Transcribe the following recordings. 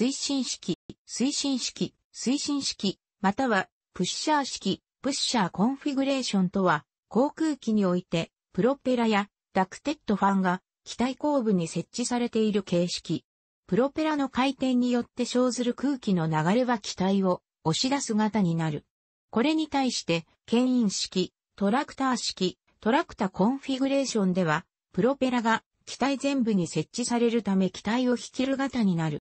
推進式、推進式、推進式、または、プッシャー式、プッシャーコンフィグレーションとは、航空機において、プロペラやダクテッドファンが機体後部に設置されている形式。プロペラの回転によって生ずる空気の流れは機体を押し出す型になる。これに対して、牽引式、トラクター式、トラクタコンフィグレーションでは、プロペラが機体全部に設置されるため機体を引きる型になる。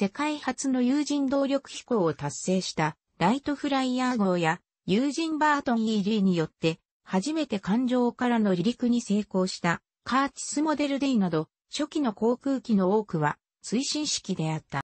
世界初の有人動力飛行を達成したライトフライヤー号や友人バートン ED によって初めて環状からの離陸に成功したカーチスモデル D など初期の航空機の多くは推進式であった。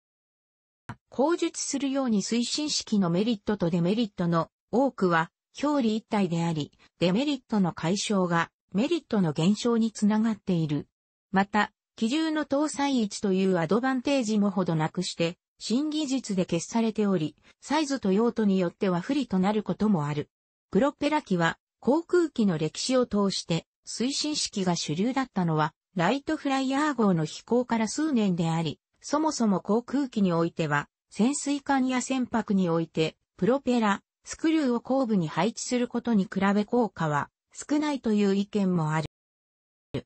口述するように推進式のメリットとデメリットの多くは表裏一体であり、デメリットの解消がメリットの減少につながっている。また、機銃の搭載位置というアドバンテージもほどなくして、新技術で消されており、サイズと用途によっては不利となることもある。プロペラ機は航空機の歴史を通して推進式が主流だったのは、ライトフライヤー号の飛行から数年であり、そもそも航空機においては、潜水艦や船舶において、プロペラ、スクリューを後部に配置することに比べ効果は少ないという意見もある。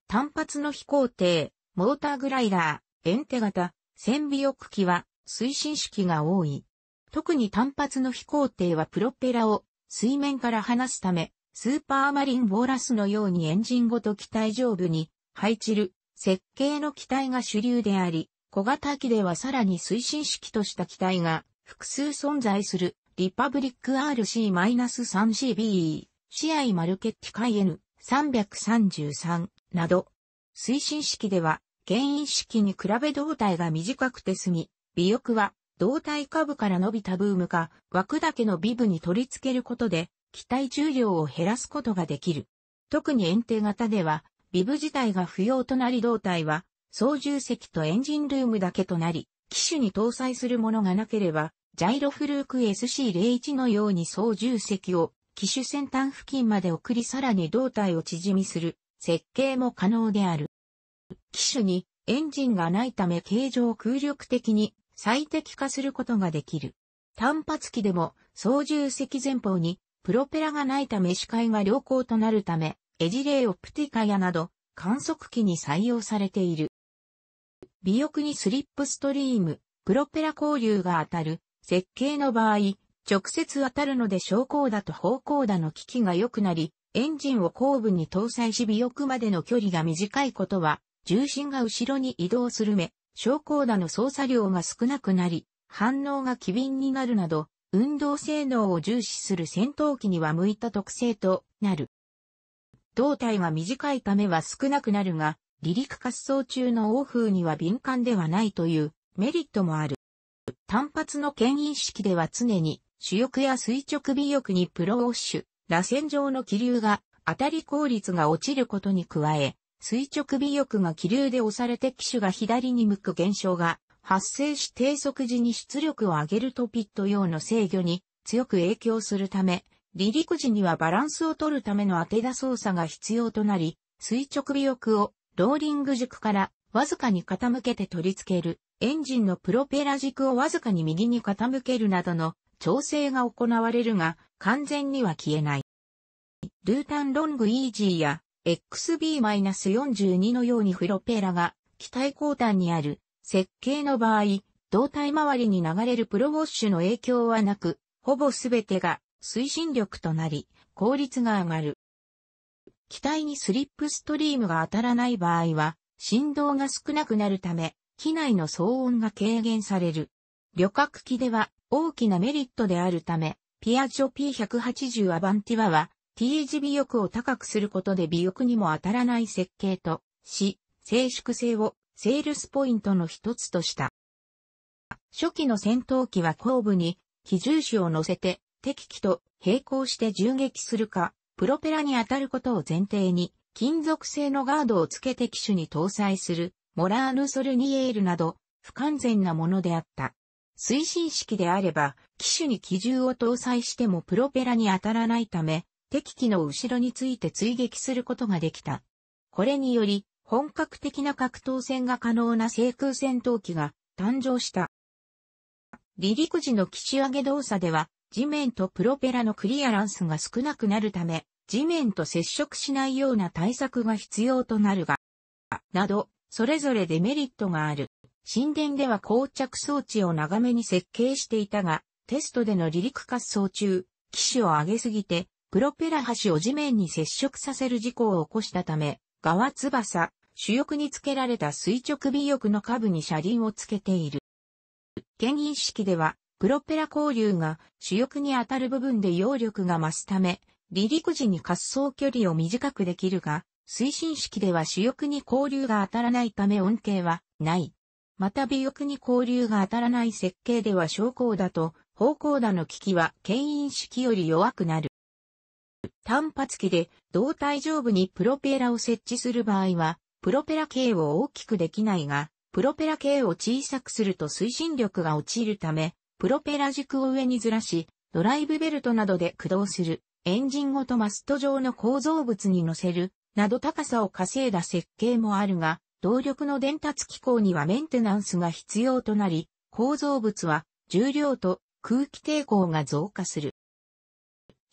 単発の飛行艇、モーターグライダー、エンテ型、船尾翼機は推進式が多い。特に単発の飛行艇はプロペラを水面から離すため、スーパーマリンボーラスのようにエンジンごと機体上部に配置る設計の機体が主流であり、小型機ではさらに推進式とした機体が複数存在するリパブリック RC-3CBE、試合マルケッティ海 N333 など、推進式では原因式に比べ胴体が短くて済み、尾翼は胴体下部から伸びたブームか枠だけのビブに取り付けることで機体重量を減らすことができる。特に園庭型では、ビブ自体が不要となり胴体は操縦席とエンジンルームだけとなり、機種に搭載するものがなければ、ジャイロフルーク SC01 のように操縦席を機種先端付近まで送りさらに胴体を縮みする設計も可能である。機種にエンジンがないため形状空力的に最適化することができる。単発機でも操縦席前方にプロペラがないため視界が良好となるため、エジレイオプティカやなど観測機に採用されている。尾翼にスリップストリーム、プロペラ交流が当たる設計の場合、直接当たるので昇降だと方向だの機器が良くなり、エンジンを後部に搭載し尾翼までの距離が短いことは重心が後ろに移動する目、昇降打の操作量が少なくなり、反応が機敏になるなど、運動性能を重視する戦闘機には向いた特性となる。胴体が短いためは少なくなるが、離陸滑走中の欧風には敏感ではないというメリットもある。単発の牽引式では常に主翼や垂直尾翼にプロウォッシュ、螺旋状の気流が当たり効率が落ちることに加え、垂直尾翼が気流で押されて機種が左に向く現象が発生し低速時に出力を上げるとピット用の制御に強く影響するため、離陸時にはバランスを取るための当て出操作が必要となり、垂直尾翼をローリング軸からわずかに傾けて取り付ける、エンジンのプロペラ軸をわずかに右に傾けるなどの調整が行われるが、完全には消えない。ルータンロングイージーや XB-42 のようにフロペラが機体後端にある設計の場合、胴体周りに流れるプロウォッシュの影響はなく、ほぼすべてが推進力となり、効率が上がる。機体にスリップストリームが当たらない場合は、振動が少なくなるため、機内の騒音が軽減される。旅客機では大きなメリットであるため、ピアジョ P180 アバンティワは T 字尾翼を高くすることで尾翼にも当たらない設計とし、静粛性をセールスポイントの一つとした。初期の戦闘機は後部に機銃手を乗せて敵機と並行して銃撃するか、プロペラに当たることを前提に、金属製のガードをつけて機種に搭載する、モラーヌ・ソルニエールなど、不完全なものであった。推進式であれば、機種に機銃を搭載してもプロペラに当たらないため、敵機の後ろについて追撃することができた。これにより、本格的な格闘戦が可能な制空戦闘機が誕生した。離陸時の地上げ動作では、地面とプロペラのクリアランスが少なくなるため、地面と接触しないような対策が必要となるが、など、それぞれデメリットがある。神殿では膠着装置を長めに設計していたが、テストでの離陸滑走中、機種を上げすぎて、プロペラ端を地面に接触させる事故を起こしたため、側翼、主翼につけられた垂直尾翼の下部に車輪をつけている。牽引式では、プロペラ交流が主翼に当たる部分で揚力が増すため、離陸時に滑走距離を短くできるが、推進式では主翼に交流が当たらないため恩恵はない。また尾翼に交流が当たらない設計では昇降だと、方向打の機器は牽引式より弱くなる。単発機で胴体上部にプロペラを設置する場合は、プロペラ径を大きくできないが、プロペラ径を小さくすると推進力が落ちるため、プロペラ軸を上にずらし、ドライブベルトなどで駆動する、エンジンごとマスト状の構造物に乗せる、など高さを稼いだ設計もあるが、動力の伝達機構にはメンテナンスが必要となり、構造物は重量と空気抵抗が増加する。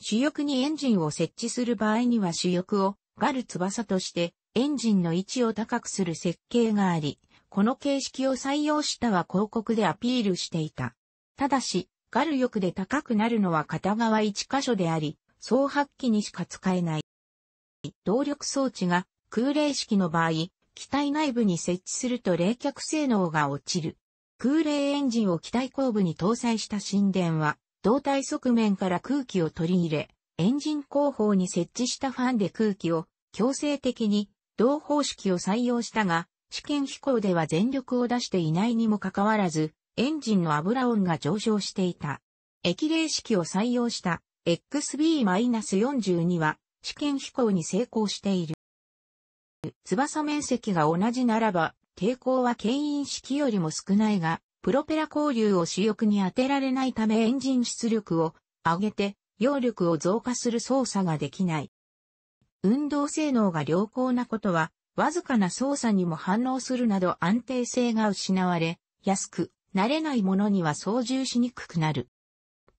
主翼にエンジンを設置する場合には主翼をガル翼としてエンジンの位置を高くする設計があり、この形式を採用したは広告でアピールしていた。ただし、ガル翼で高くなるのは片側1箇所であり、総発機にしか使えない。動力装置が空冷式の場合、機体内部に設置すると冷却性能が落ちる。空冷エンジンを機体後部に搭載した神殿は、胴体側面から空気を取り入れ、エンジン後方に設置したファンで空気を強制的に同方式を採用したが、試験飛行では全力を出していないにもかかわらず、エンジンの油温が上昇していた。液冷式を採用した XB-42 は試験飛行に成功している。翼面積が同じならば、抵抗は牽引式よりも少ないが、プロペラ交流を主翼に当てられないためエンジン出力を上げて、揚力を増加する操作ができない。運動性能が良好なことは、わずかな操作にも反応するなど安定性が失われ、安く、慣れないものには操縦しにくくなる。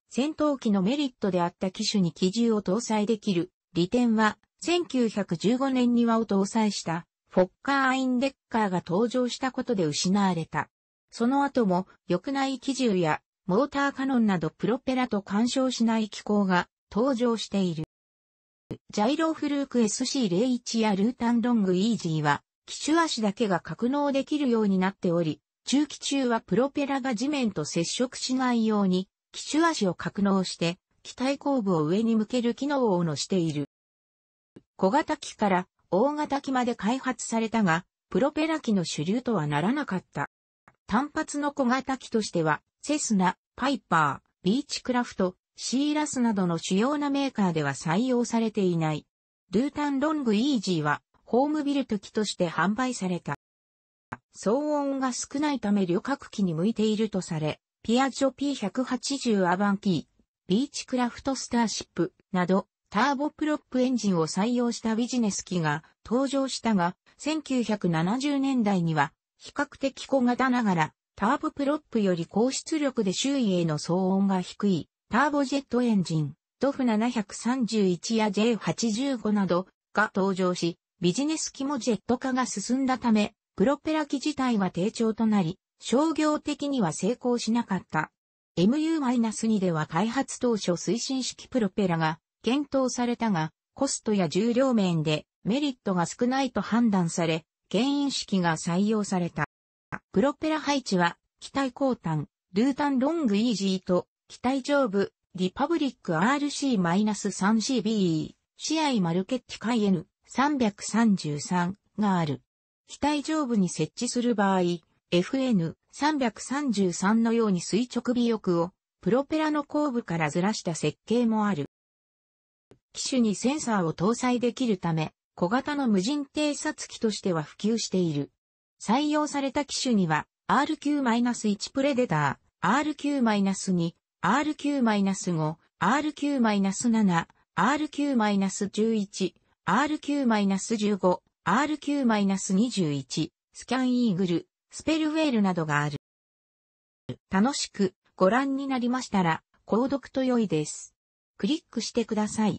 戦闘機のメリットであった機種に機銃を搭載できる利点は、1915年にはを搭載したフォッカー・アインデッカーが登場したことで失われた。その後も、翼内機銃や、モーターカノンなどプロペラと干渉しない機構が登場している。ジャイロフルーク SC01 やルータンロングイージーは、機種足だけが格納できるようになっており、中期中はプロペラが地面と接触しないように、機種足を格納して、機体後部を上に向ける機能をのしている。小型機から大型機まで開発されたが、プロペラ機の主流とはならなかった。単発の小型機としては、セスナ、パイパー、ビーチクラフト、シーラスなどの主要なメーカーでは採用されていない。ルータンロングイージーは、ホームビルト機として販売された。騒音が少ないため旅客機に向いているとされ、ピアジョ P180 アバンキー、ビーチクラフトスターシップなど、ターボプロップエンジンを採用したビジネス機が登場したが、1970年代には比較的小型ながら、ターボプロップより高出力で周囲への騒音が低い、ターボジェットエンジン、ドフ731や J85 などが登場し、ビジネス機もジェット化が進んだため、プロペラ機自体は低調となり、商業的には成功しなかった。MU-2 では開発当初推進式プロペラが検討されたが、コストや重量面でメリットが少ないと判断され、牽引式が採用された。プロペラ配置は、機体後端、ルータンロング EG と、機体上部、リパブリック RC-3CBE、試合マルケッティカイ N333 がある。機体上部に設置する場合、FN333 のように垂直尾翼を、プロペラの後部からずらした設計もある。機種にセンサーを搭載できるため、小型の無人偵察機としては普及している。採用された機種には RQ-1 プレデター、RQ-2、RQ-5、RQ-7、RQ-11、RQ-15、RQ-21、スキャンイーグル、スペルウェールなどがある。楽しくご覧になりましたら、購読と良いです。クリックしてください。